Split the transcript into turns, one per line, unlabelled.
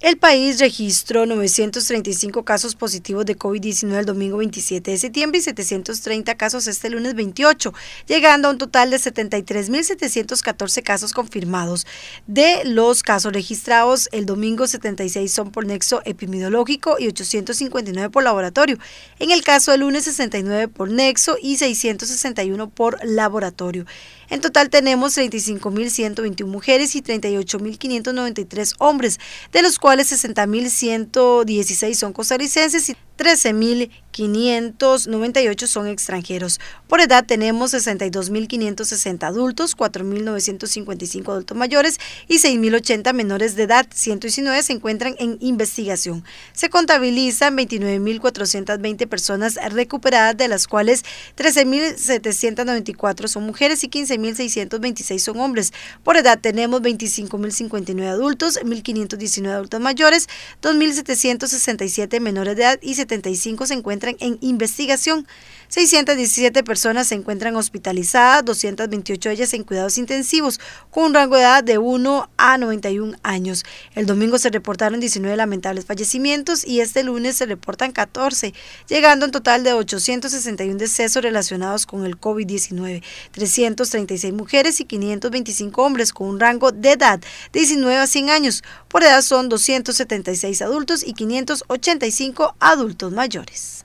El país registró 935 casos positivos de COVID-19 el domingo 27 de septiembre y 730 casos este lunes 28, llegando a un total de 73.714 casos confirmados. De los casos registrados, el domingo 76 son por nexo epidemiológico y 859 por laboratorio. En el caso del lunes 69 por nexo y 661 por laboratorio. En total tenemos 35.121 mujeres y 38.593 hombres, de los cuales 60.116 son costarricenses y 13.598 son extranjeros. Por edad tenemos 62.560 adultos, 4.955 adultos mayores y 6.080 menores de edad. 119 se encuentran en investigación. Se contabilizan 29.420 personas recuperadas, de las cuales 13.794 son mujeres y 15.626 son hombres. Por edad tenemos 25.059 adultos, 1.519 adultos mayores, 2.767 menores de edad y 70 se encuentran en investigación, 617 personas se encuentran hospitalizadas, 228 de ellas en cuidados intensivos, con un rango de edad de 1 a 91 años. El domingo se reportaron 19 lamentables fallecimientos y este lunes se reportan 14, llegando en total de 861 decesos relacionados con el COVID-19, 336 mujeres y 525 hombres con un rango de edad de 19 a 100 años, por edad son 276 adultos y 585 adultos mayores.